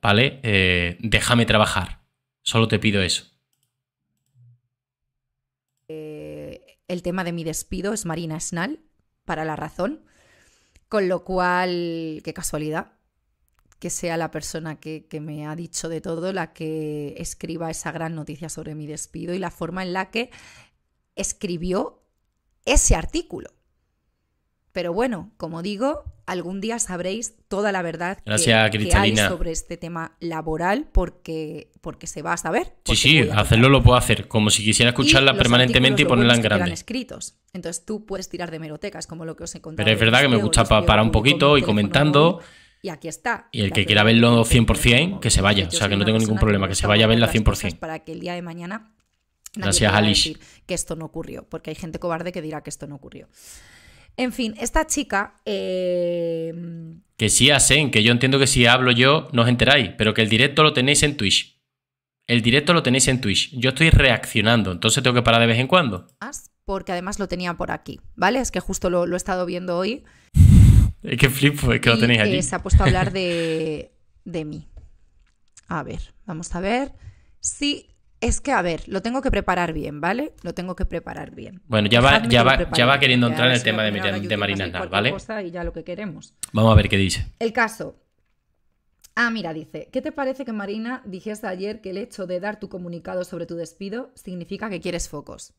¿vale? Eh, déjame trabajar. Solo te pido eso. Eh, el tema de mi despido es Marina Snal, para la razón. Con lo cual, qué casualidad que sea la persona que me ha dicho de todo la que escriba esa gran noticia sobre mi despido y la forma en la que escribió ese artículo. Pero bueno, como digo, algún día sabréis toda la verdad que, hay sobre este tema laboral porque, porque se va a saber. Sí, sí, hacerlo lo puedo hacer, como si quisiera escucharla permanentemente y ponerla en grande. escritos. Entonces tú puedes tirar de merotecas, como lo que os he contado. Pero es verdad que me gusta parar un poquito y comentando. Y aquí está. Y el que quiera verlo 100%, que se vaya. O sea, que no tengo ningún problema, que se vaya a verla 100%. Para que el día de mañana. Gracias, Alice. Que esto no ocurrió, porque hay gente cobarde que dirá que esto no ocurrió. En fin, esta chica... Eh... Que sí hacen, que yo entiendo que si hablo yo no os enteráis, pero que el directo lo tenéis en Twitch. El directo lo tenéis en Twitch. Yo estoy reaccionando, entonces tengo que parar de vez en cuando. Porque además lo tenía por aquí, ¿vale? Es que justo lo, he estado viendo hoy. es que flipo, es que lo tenéis eh, allí. se ha puesto a hablar de, de mí. A ver, vamos a ver si es que, a ver, lo tengo que preparar bien, ¿vale? Lo tengo que preparar bien. Bueno, ya va, ya va, queriendo entrar en el tema de, Marina ¿vale? ya lo que queremos. Vamos a ver qué dice. El caso. Ah, mira, dice, ¿qué te parece que Marina dijese ayer que el hecho de dar tu comunicado sobre tu despido significa que quieres focos?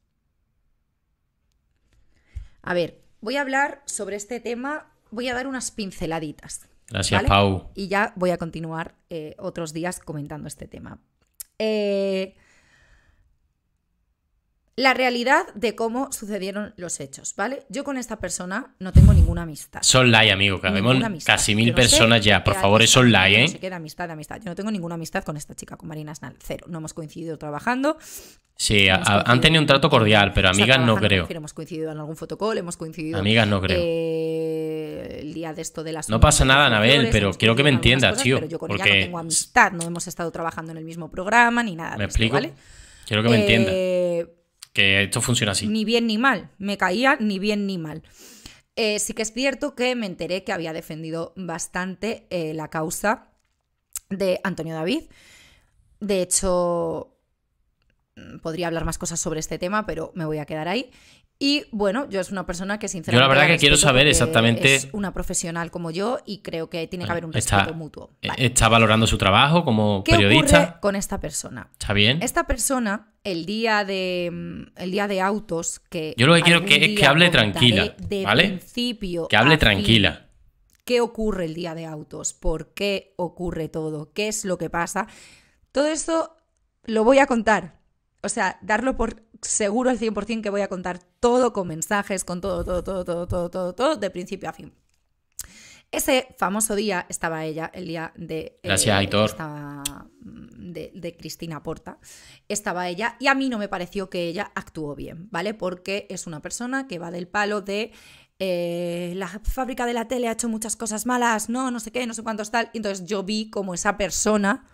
A ver, voy a hablar sobre este tema, voy a dar unas pinceladitas. Gracias, Pau. Y ya voy a continuar eh, otros días comentando este tema. Eh, la realidad de cómo sucedieron los hechos, ¿vale? Yo con esta persona no tengo ninguna amistad. Son online, amigo, casi mil personas ya, por favor, es online, ¿eh? No se queda amistad, amistad. Yo no tengo ninguna amistad con esta chica, con Marina Snal, cero. No hemos coincidido trabajando. Sí, han tenido un trato cordial, pero amigas no creo. Hemos coincidido en algún fotocall, hemos coincidido. Amigas no creo. Eh, el día de esto de las. No pasa nada, Anabel, pero quiero que me entiendas, tío. Pero yo con ella no tengo amistad, no hemos estado trabajando en el mismo programa ni nada. Me explico. ¿vale? Quiero que me eh, que esto funciona así. Ni bien ni mal, me caía ni bien ni mal. Eh, sí que es cierto que me enteré que había defendido bastante eh, la causa de Antonio David. De hecho, mm, podría hablar más cosas sobre este tema, pero me voy a quedar ahí. Y bueno, yo es una persona que sinceramente... Yo la verdad que quiero saber exactamente... Es una profesional como yo y creo que tiene que haber un respeto mutuo. Eh, está valorando su trabajo como periodista. con esta persona. Está bien. Esta persona, el día de, mm, el día de autos que... Yo lo que quiero que, es que hable tranquila. ¿vale? principio. Que hable tranquila. ¿Qué ocurre el día de autos? ¿Por qué ocurre todo? ¿Qué es lo que pasa? Todo esto lo voy a contar. O sea, darlo por seguro al 100% que voy a contar todo con mensajes, con todo, todo, todo, todo, todo, todo, todo, de principio a fin. Ese famoso día estaba ella, el día de. Eh, estaba mm, de, Cristina Porta. Estaba ella y a mí no me pareció que ella actuó bien, ¿vale? Porque es una persona que va del palo de. Eh, la fábrica de la tele ha hecho muchas cosas malas, no, no sé qué, no sé cuántos tal. Entonces yo vi como esa persona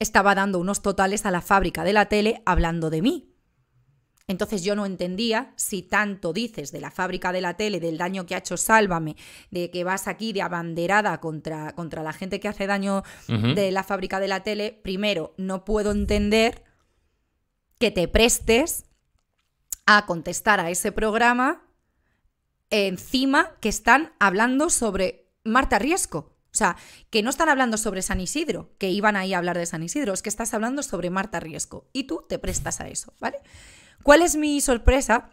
estaba dando unos totales a la fábrica de la tele hablando de mí. Entonces yo no entendía si tanto dices de la fábrica de la tele, del daño que ha hecho Sálvame, de que vas aquí de abanderada contra, contra la gente que hace daño de la fábrica de la tele. Primero, no puedo entender que te prestes a contestar a ese programa encima que están hablando sobre Marta Riesco. O sea, que no están hablando sobre San Isidro, que iban ahí a hablar de San Isidro, es que estás hablando sobre Marta Riesco y tú te prestas a eso, ¿vale? ¿Cuál es mi sorpresa?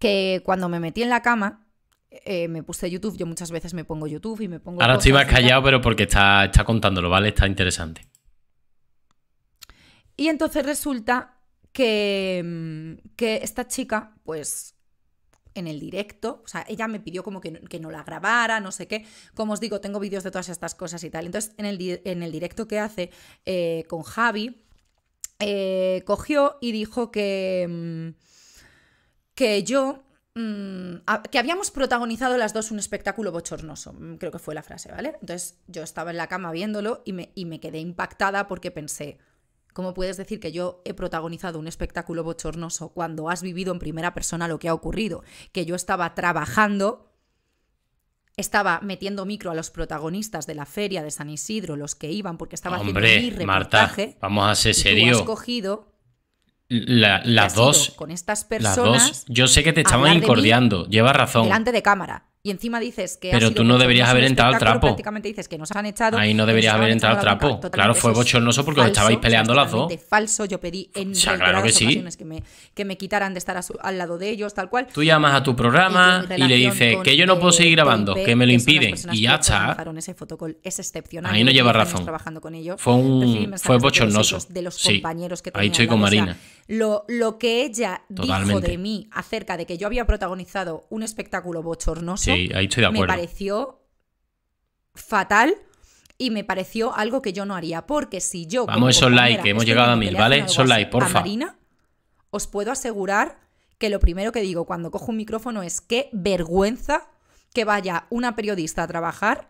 Que cuando me metí en la cama, eh, me puse YouTube. Yo muchas veces me pongo YouTube y me pongo. Ahora estoy más callado, pero porque está, está contándolo, ¿vale? Está interesante. Y entonces resulta que, mm, esta chica, pues en el directo, o sea, ella me pidió como que, no la grabara, no sé qué, como os digo, tengo vídeos de todas estas cosas y tal. Entonces, en el, directo que hace eh, con Javi, eh, cogió y dijo que, mm, que yo mm, que habíamos protagonizado las dos un espectáculo bochornoso, mm, creo que fue la frase, ¿vale? Entonces yo estaba en la cama viéndolo y me, y me quedé impactada porque pensé, ¿cómo puedes decir que yo he protagonizado un espectáculo bochornoso cuando has vivido en primera persona lo que ha ocurrido? Que yo estaba trabajando estaba metiendo micro a los protagonistas de la feria de San Isidro, los que iban, porque estaba Hombre, haciendo mi reportaje. vamos a ser serio Has cogido las dos. Con estas personas. dos. Yo sé que te estaban incordiando. Lleva razón. Delante de cámara y encima dices que. Pero tú no deberías haber entrado al trapo. Prácticamente dices que nos han echado. Ahí no deberías haber entrado al trapo. claro, fue bochornoso porque os estabais peleando las dos. Falso, yo pedí o sea, claro que, sí. me, quitaran de estar al lado de ellos, tal cual. Tú llamas a tu programa y, le dices que yo no puedo seguir grabando, que me lo impiden. Y ya está. Ese es excepcional. Ahí no lleva razón. Trabajando con ellos. Fue, un, fue bochornoso. De los compañeros que Ahí estoy con Marina. Lo, lo que ella dijo de mí acerca de que yo había protagonizado un espectáculo bochornoso estoy de acuerdo. me pareció fatal y me pareció algo que yo no haría. Porque si yo. Vamos, esos likes, que hemos llegado a mil, ¿vale? son likes, porfa. Marina, os puedo asegurar que lo primero que digo cuando cojo un micrófono es qué vergüenza que vaya una periodista a trabajar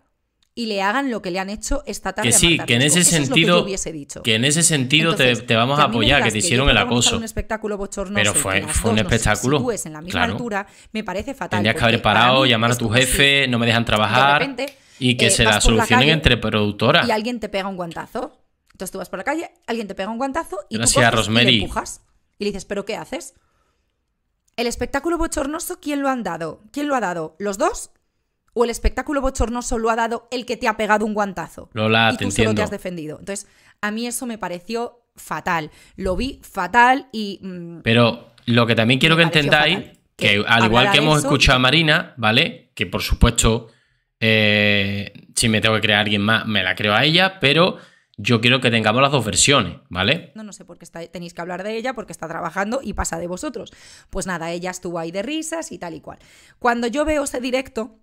y le hagan lo que le han hecho esta tarde. Que sí, que en ese sentido. hubiese dicho. que en ese sentido te, vamos a apoyar, que te hicieron el acoso. Un espectáculo bochornoso Pero fue, un espectáculo. en la misma altura, me parece fatal. Tendrías que haber parado, llamar a tu jefe, no me dejan trabajar. y que eh, se la solucionen entre productora Y alguien te pega un guantazo. Entonces tú vas por la calle, alguien te pega un guantazo y Gracias, tú y empujas. Y le dices, ¿pero qué haces? El espectáculo bochornoso, ¿quién lo han dado? ¿Quién lo ha dado? ¿Los dos? o el espectáculo bochornoso lo ha dado el que te ha pegado un guantazo. Lola, y tú te solo te has defendido. Entonces, a mí eso me pareció fatal. Lo vi fatal y. Mm, pero lo que también quiero que entendáis, que, al igual que hemos escuchado a Marina, ¿vale? Que por supuesto. Eh, si me tengo que crear a alguien más, me la creo a ella, pero yo quiero que tengamos las dos versiones, ¿vale? No, no sé por qué tenéis que hablar de ella, porque está trabajando y pasa de vosotros. Pues nada, ella estuvo ahí de risas y tal y cual. Cuando yo veo ese directo,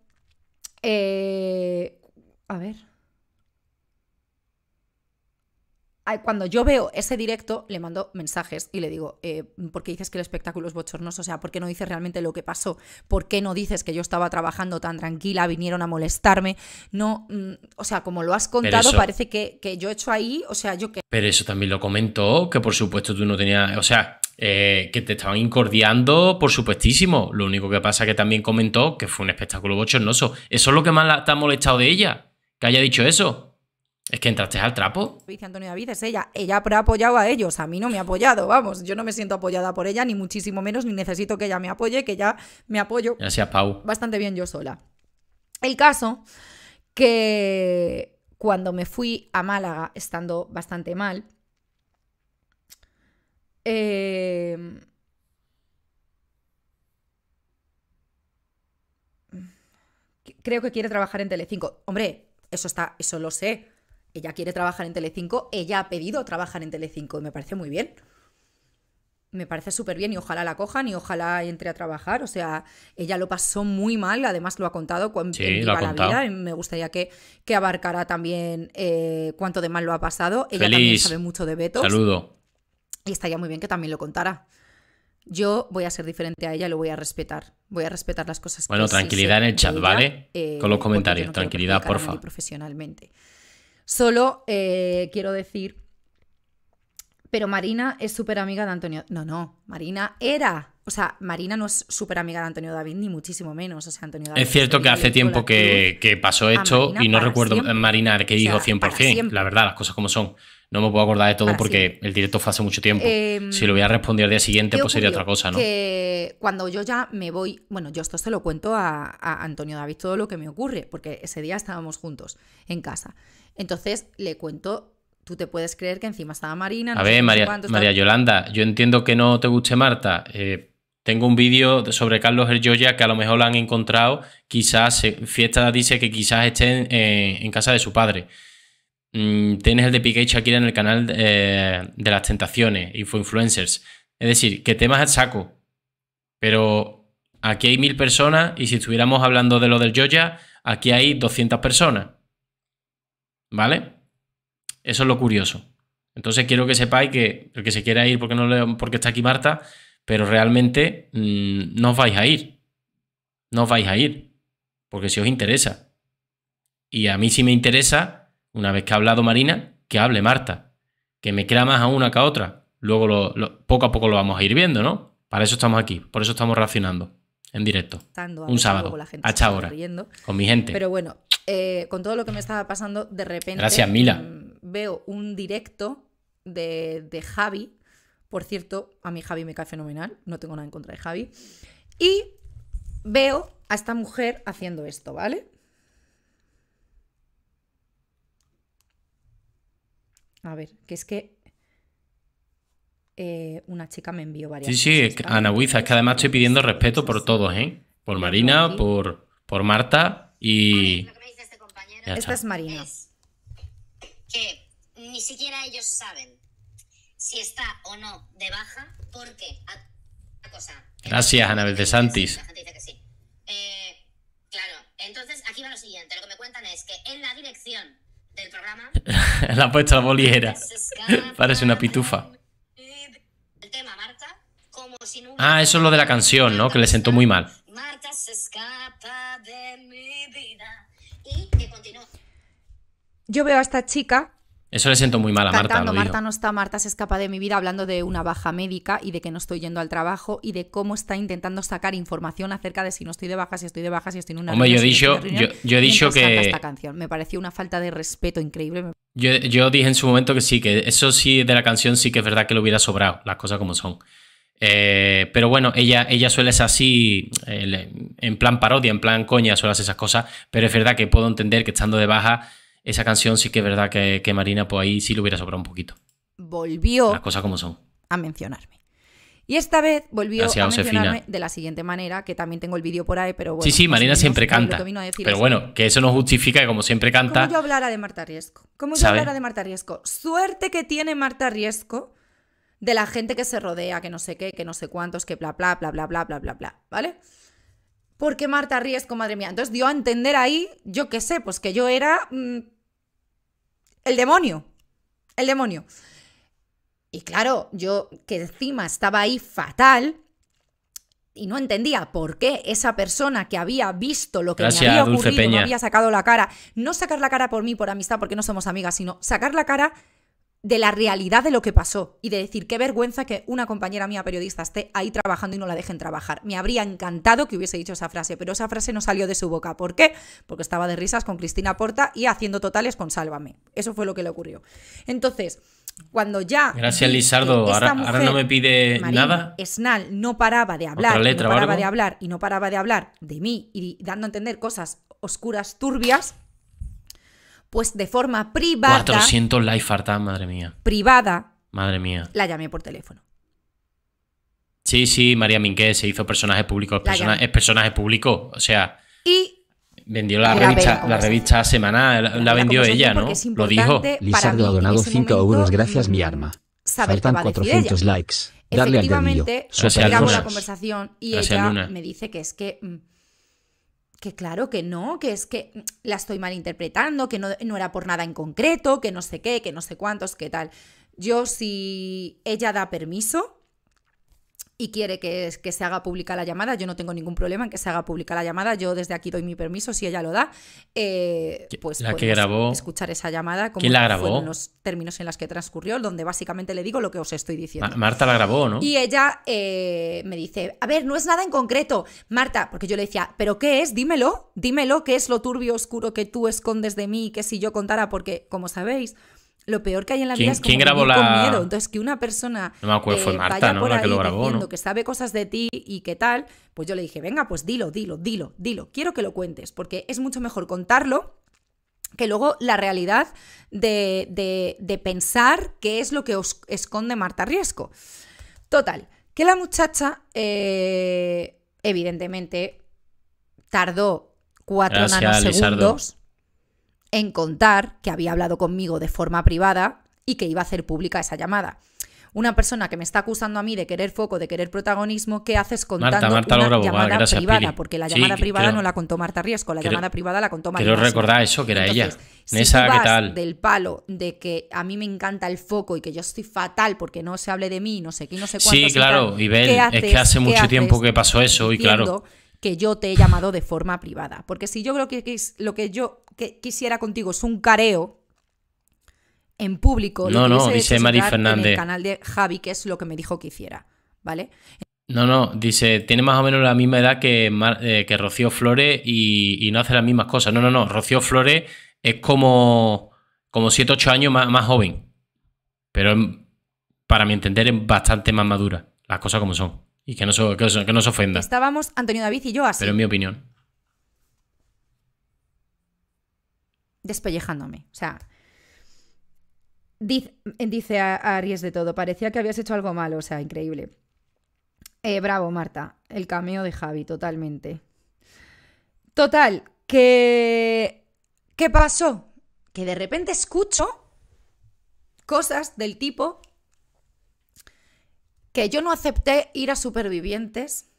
eh, a ver, cuando yo veo ese directo, le mando mensajes y le digo, eh, ¿por qué dices que el espectáculo es bochornoso? O sea, ¿por qué no dices realmente lo que pasó? ¿Por qué no dices que yo estaba trabajando tan tranquila, vinieron a molestarme? No, mm, o sea, como lo has contado, parece que, que, yo he hecho ahí, o sea, yo que... Pero eso también lo comentó, que por supuesto tú no tenías, o sea... Eh, que te estaban incordiando, por supuestísimo. Lo único que pasa es que también comentó que fue un espectáculo bochornoso. Eso es lo que más te ha molestado de ella, que haya dicho eso. Es que entraste al trapo. Dice Antonio David, es ella. Ella ha apoyado a ellos, a mí no me ha apoyado, vamos. Yo no me siento apoyada por ella, ni muchísimo menos, ni necesito que ella me apoye, que ya me apoyo. Gracias, Pau. Bastante bien yo sola. El caso que cuando me fui a Málaga, estando bastante mal, em, creo que quiere trabajar en Telecinco. Hombre, eso está, eso lo sé ella quiere trabajar en Telecinco, ella ha pedido trabajar en Telecinco y me parece muy bien. Me parece súper bien y ojalá la cojan y ojalá entre a trabajar. O sea, ella lo pasó muy mal, además lo ha contado con me gustaría que, que abarcara también eh, cuánto de mal lo ha pasado. Ella también sabe mucho de Beto. Saludo. Y estaría muy bien que también lo contara. Yo voy a ser diferente a ella, lo voy a respetar. Voy a respetar las cosas bueno, Bueno, tranquilidad en el chat, ¿vale? Eh, con los comentarios, tranquilidad, porfa. Profesionalmente. Solo eh, quiero decir, pero Marina es súper amiga de Antonio. No, no, Marina era o sea, Marina no es súper amiga de Antonio David, ni muchísimo menos. O sea, Antonio David es cierto que hace tiempo que, pasó esto y no recuerdo Marina que dijo 100%, la verdad, las cosas como son. No me puedo acordar de todo porque el directo fue hace mucho tiempo. Em, si lo voy a responder al día siguiente, pues sería otra cosa, ¿no? cuando yo ya me voy, bueno, yo esto se lo cuento a, Antonio David todo lo que me ocurre, porque ese día estábamos juntos en casa. Entonces le cuento tú te puedes creer que encima estaba Marina. a ver, María, Yolanda, yo entiendo que no te guste Marta, eh, tengo un vídeo sobre Carlos el Yo-Ya que a lo mejor lo han encontrado, quizás, Fiesta dice que quizás esté en, eh, casa de su padre. Mm, tienes el de Piqué aquí Shakira en el canal eh, de las tentaciones y influencers. Es decir, que temas al saco. Pero aquí hay mil personas y si estuviéramos hablando de lo del Joya, aquí hay 200 personas. ¿Vale? Eso es lo curioso. Entonces quiero que sepáis que el que se quiera ir porque, no porque está aquí Marta, pero realmente mm, no os vais a ir. No os vais a ir, porque si os interesa. Y a mí sí me interesa, una vez que ha hablado Marina, que hable Marta, que me crea más a una que a otra. Luego poco a poco lo vamos a ir viendo, ¿no? Para eso estamos aquí, por eso estamos racionando en directo. un sábado, con mi gente. Pero bueno, eh, con todo lo que me estaba pasando, de repente Gracias, Mila. Mm, veo un directo de, de Javi por cierto, a mí Javi me cae fenomenal, no tengo nada en contra de Javi. Y veo a esta mujer haciendo esto, ¿vale? A ver, que es que eh, una chica me envió varias. Sí, sí, Ana Huiza, es que además estoy pidiendo respeto por todos, ¿eh? Por Marina, por, por Marta y. Este esta es Marina. que ni siquiera ellos saben si está o no de baja, porque a, ah, cosa. Gracias, Anabel de Santis. La gente dice que sí. Eh, claro, entonces aquí va lo siguiente. Lo que me cuentan es que en la dirección del programa. la ha puesto la boliera. Parece una pitufa. El tema Marta, como si Ah, eso es lo de la canción, ¿no? Que le sentó muy mal. Marta se escapa de mi vida y que Yo veo a esta chica eso le siento muy mal a Marta. Marta no está, Marta se escapa de mi vida hablando de una baja médica y de que no estoy yendo al trabajo y de cómo está intentando sacar información acerca de si no estoy de baja, si estoy de baja, si estoy en una. Hombre, yo, dicho, yo, he dicho que. Me pareció una falta de respeto increíble. Yo, dije en su momento que sí, que eso sí de la canción sí que es verdad que lo hubiera sobrado, las cosas como son. Eh, pero bueno, ella, ella suele ser así, eh, en plan parodia, en plan coña, suele hacer esas cosas, pero es verdad que puedo entender que estando de baja esa canción sí que es verdad que, Marina, pues ahí sí lo hubiera sobrado un poquito. Volvió. Las cosas como son. A mencionarme. Y esta vez volvió a mencionarme de la siguiente manera, que también tengo el vídeo por ahí, pero bueno. Sí, sí, Marina siempre canta. Pero bueno, que eso no justifica que como siempre canta... ¿Cómo yo hablara de Marta Riesco. cómo yo hablara de Marta Riesco. Suerte que tiene Marta Riesco de la gente que se rodea, que no sé qué, que no sé cuántos, que bla, bla, bla, bla, bla, bla, bla, bla, ¿vale? Porque Marta Riesco, madre mía. Entonces dio a entender ahí, yo qué sé, pues que yo era... Mm, el demonio, el demonio. Y claro, yo que encima estaba ahí fatal y no entendía por qué esa persona que había visto lo que me había ocurrido, me había sacado la cara, no sacar la cara por mí, por amistad, porque no somos amigas, sino sacar la cara de la realidad de lo que pasó y de decir qué vergüenza que una compañera mía periodista esté ahí trabajando y no la dejen trabajar. Me habría encantado que hubiese dicho esa frase, pero esa frase no salió de su boca. ¿Por qué? Porque estaba de risas con Cristina Porta y haciendo totales con Sálvame. Eso fue lo que le ocurrió. Entonces, cuando ya... Gracias, Lizardo. Ahora, no me pide nada. Snal no paraba de hablar, no paraba de hablar y no paraba de hablar de mí y dando a entender cosas oscuras, turbias pues de forma privada. 400 likes faltan, madre mía. Privada. Madre mía. La llamé por teléfono. Sí, sí, María Minqué se hizo personaje público. Es, personaje público, o sea. Y. Vendió la, revista, la revista semanal, la, vendió ella, ¿no? Lo dijo. Lizardo ha donado 5 euros, gracias mm, mi arma. Faltan 400 likes. Darle al la conversación y ella me dice que es que mm, que claro que no, que es que la estoy malinterpretando, que no, era por nada en concreto, que no sé qué, que no sé cuántos, qué tal. Yo si ella da permiso, y quiere que, que se haga pública la llamada, yo no tengo ningún problema en que se haga pública la llamada, yo desde aquí doy mi permiso si ella lo da, eh, pues la que grabó, escuchar esa llamada como ¿Quién la grabó? los términos en los que transcurrió, donde básicamente le digo lo que os estoy diciendo. Marta la grabó, ¿no? Y ella eh, me dice, a ver, no es nada en concreto, Marta, porque yo le decía, pero ¿qué es? Dímelo, dímelo, ¿qué es lo turbio oscuro que tú escondes de mí? Que si yo contara, porque como sabéis... Lo peor que hay en la vida es como con miedo. Entonces, que una persona no me por ahí diciendo que sabe cosas de ti y qué tal, pues yo le dije, venga, pues dilo, dilo, dilo, dilo. Quiero que lo cuentes, porque es mucho mejor contarlo que luego la realidad de, pensar qué es lo que os esconde Marta Riesco. Total, que la muchacha, eh, evidentemente, tardó cuatro nanosegundos en contar que había hablado conmigo de forma privada y que iba a hacer pública esa llamada. Una persona que me está acusando a mí de querer foco, de querer protagonismo, ¿qué haces contando una llamada privada? Porque la llamada privada no la contó Marta Riesco, la llamada privada la contó Riesco. Quiero recordar eso, que era ella. Si del palo de que a mí me encanta el foco y que yo estoy fatal porque no se hable de mí, no sé qué, no sé cuánto. Sí, claro, y, es que hace mucho tiempo que pasó eso y claro que yo te he llamado de forma privada. Porque si yo creo que lo que yo quisiera contigo es un careo en público, no, lo no, dice Mari Fernández. en el canal de Javi, que es lo que me dijo que hiciera, ¿vale? No, no, dice, tiene más o menos la misma edad que, eh, que Rocío Flores y, no hace las mismas cosas. No, no, no, Rocío Flores es como, 7, 8 años más, más joven. Pero para mi entender es bastante más madura, las cosas como son. Y que no, se, que, ofenda. Estábamos Antonio David y yo así. Pero en mi opinión. Despellejándome. O sea. Dice, dice Aries de todo. Parecía que habías hecho algo malo. O sea, increíble. Eh, bravo, Marta. El cameo de Javi, totalmente. Total, que. ¿Qué pasó? Que de repente escucho cosas del tipo que yo no acepté ir a supervivientes.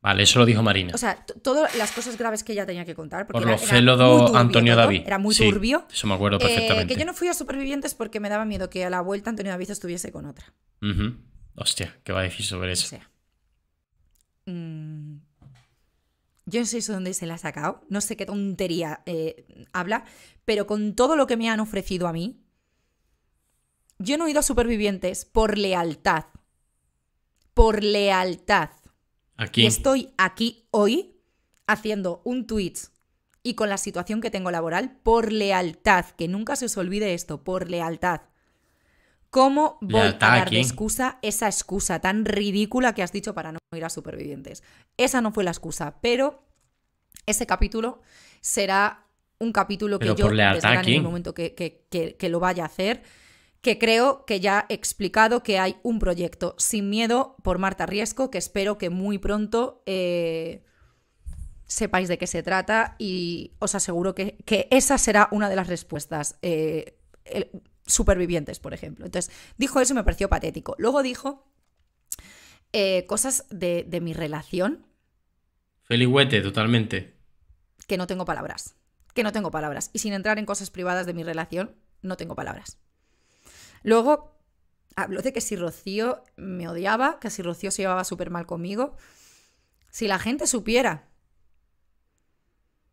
Vale, eso lo dijo Marina. O sea, todas las cosas graves que ella tenía que contar. Por lo celodo Antonio David. Era muy turbio. eso me acuerdo eh, perfectamente. que yo no fui a Supervivientes porque me daba miedo que a la vuelta Antonio David estuviese con otra. Hostia, ¿qué va a decir sobre eso? Mm, yo no sé dónde se la ha sacado. No sé qué tontería eh, habla. Pero con todo lo que me han ofrecido a mí, yo no he ido a Supervivientes por lealtad por lealtad. Aquí. estoy aquí hoy haciendo un tweet y con la situación que tengo laboral por lealtad, que nunca se os olvide esto, por lealtad. ¿Cómo voy a dar de excusa esa excusa tan ridícula que has dicho para no ir a supervivientes? Esa no fue la excusa, pero ese capítulo será un capítulo que yo, yo, daré en el momento que lo vaya a hacer, que creo que ya he explicado que hay un proyecto sin miedo por Marta Riesco, que espero que muy pronto eh, sepáis de qué se trata y os aseguro que, esa será una de las respuestas. Eh, supervivientes, por ejemplo. Entonces, dijo eso y me pareció patético. Luego dijo eh, cosas de, de, mi relación. Feligüete, totalmente. Que no tengo palabras. Que no tengo palabras. Y sin entrar en cosas privadas de mi relación, no tengo palabras. Luego habló de que si Rocío me odiaba, que si Rocío se llevaba súper mal conmigo. Si la gente supiera.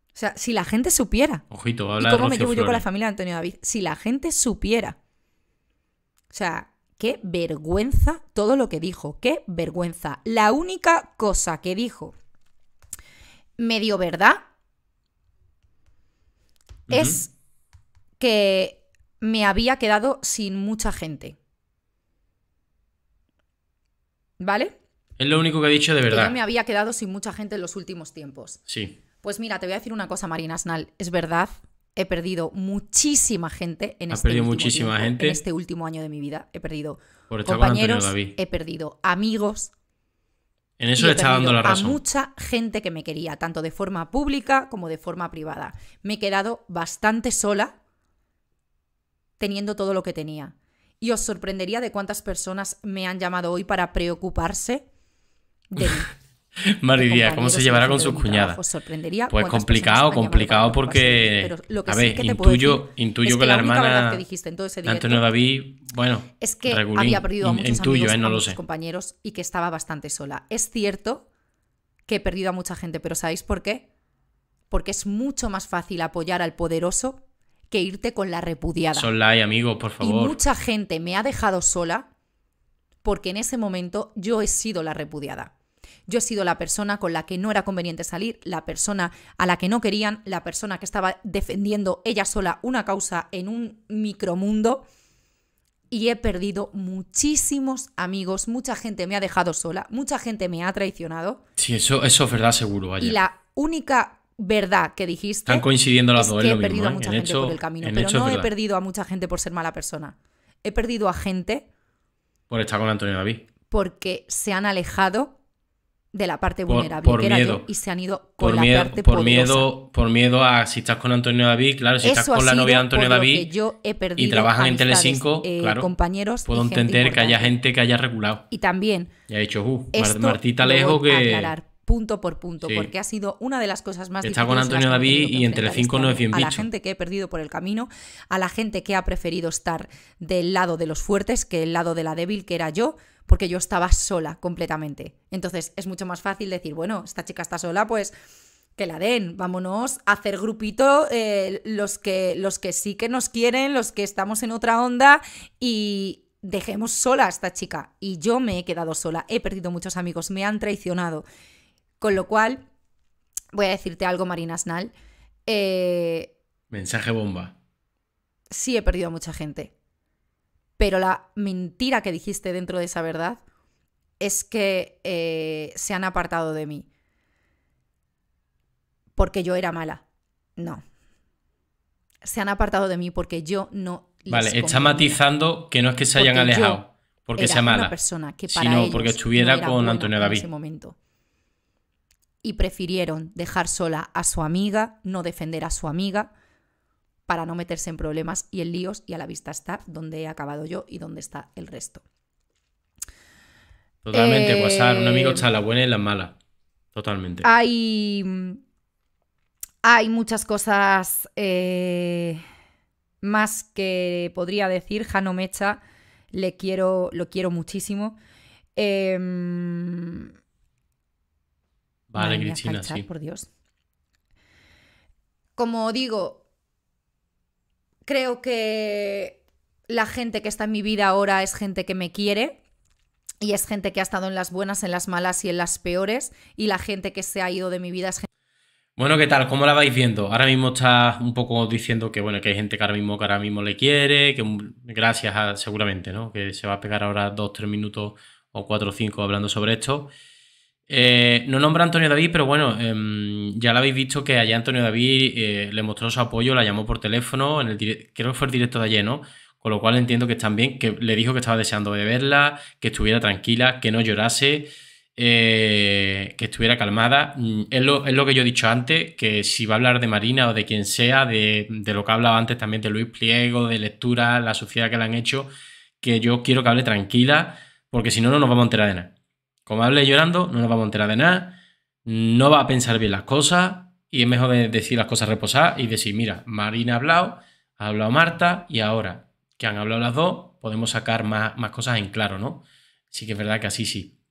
O sea, si la gente supiera. Ojito, habla ¿Y cómo de me con la familia de Antonio David? Si la gente supiera. O sea, qué vergüenza todo lo que dijo, qué vergüenza. La única cosa que dijo medio verdad es que me había quedado sin mucha gente. ¿Vale? Es lo único que he dicho de verdad. yo me había quedado sin mucha gente en los últimos tiempos. Sí. Pues mira, te voy a decir una cosa, Marina Snal. Es verdad, he perdido muchísima gente en, este, último este último año de mi vida. He perdido compañeros, he perdido amigos. En eso le está dando la razón. A mucha gente que me quería, tanto de forma pública como de forma privada. Me he quedado bastante sola teniendo todo lo que tenía. Y os sorprendería de cuántas personas me han llamado hoy para preocuparse de mí. Maridía, ¿cómo se llevará con sus cuñadas? sorprendería. Pues complicado, complicado porque. lo a ver, intuyo, intuyo que, la, hermana. David, bueno. Es que había perdido a muchos amigos, eh, compañeros y que estaba bastante sola. Es cierto que he perdido a mucha gente, pero ¿sabéis por qué? Porque es mucho más fácil apoyar al poderoso que irte con la repudiada. y amigos, por favor. Y mucha gente me ha dejado sola porque en ese momento yo he sido la repudiada. Yo he sido la persona con la que no era conveniente salir, la persona a la que no querían, la persona que estaba defendiendo ella sola una causa en un micromundo y he perdido muchísimos amigos, mucha gente me ha dejado sola, mucha gente me ha traicionado. Sí, eso, eso es verdad seguro, Y la única verdad que dijiste. Están coincidiendo las es dos, que he perdido a mucha gente por el camino, pero no he perdido a mucha gente por ser mala persona. He perdido a gente. Por estar con Antonio David. Porque se han alejado de la parte vulnerable y se han ido con por la miedo, parte por miedo por miedo a si estás con Antonio David claro si estás con la novia de Antonio David yo y trabajan en Telecinco eh, claro, compañeros puedo entender que haya gente que haya regulado y también ha dicho uh, Martita Alejo que punto por punto, porque ha sido una de las cosas más Está con Antonio David y entre 5 no es bien A la gente que he perdido por el camino, a la gente que ha preferido estar del lado de los fuertes que el lado de la débil, que era yo, porque yo estaba sola completamente. Entonces es mucho más fácil decir, bueno, esta chica está sola, pues que la den, vámonos a hacer grupito eh, los, que, los que sí que nos quieren, los que estamos en otra onda y, dejemos sola a esta chica. Y yo me he quedado sola, he perdido muchos amigos, me han traicionado. Con lo cual, voy a decirte algo, Marina Snal. Eh, Mensaje bomba. Sí, he perdido a mucha gente. Pero la mentira que dijiste dentro de esa verdad es que eh, se han apartado de mí. Porque yo era mala. No. Se han apartado de mí porque yo no. Vale, está matizando que no es que se hayan alejado. Porque sea mala. persona sino porque estuviera con Antonio David. momento y prefirieron dejar sola a su amiga, no defender a su amiga, para no meterse en problemas y en líos y a la vista está donde he acabado yo y donde está el resto. Totalmente, pasar pues, un amigo está eh, la buena y la mala. Totalmente. Hay, hay muchas cosas eh, más que podría decir. Jano Mecha, le quiero, lo quiero muchísimo. Eh... Vale, Cristina, sí. Por Dios. Como digo, creo que la gente que está en mi vida ahora es gente que me quiere y es gente que ha estado en las buenas, en las malas y en las peores y la gente que se ha ido de mi vida es gente... Bueno, ¿qué tal? ¿Cómo la vais viendo? Ahora mismo está un poco diciendo que bueno, que hay gente que ahora mismo mismo le quiere, que gracias a, seguramente, ¿no? Que se va a pegar ahora dos, tres minutos o cuatro o cinco hablando sobre esto. Eh, no nombra a Antonio David, pero bueno, em, ya lo habéis visto que allá Antonio David eh, le mostró su apoyo, la llamó por teléfono, en el creo que fue el directo de ayer, ¿no? Con lo cual entiendo que también que le dijo que estaba deseando verla, que estuviera tranquila, que no llorase, eh, que estuviera calmada. Mm, es lo, que yo he dicho antes, que si va a hablar de Marina o de quien sea, de, lo que hablaba antes también de Luis Pliego, de lectura, la suciedad que le han hecho, que yo quiero que hable tranquila, porque si no, no nos vamos a enterar de nada. Como hable llorando, no nos vamos a enterar de nada, no va a pensar bien las cosas y es mejor decir las cosas reposadas y decir, mira, Marina ha hablado, ha hablado Marta y ahora que han hablado las dos, podemos sacar más, más cosas en claro, ¿no? Sí que es verdad que así sí.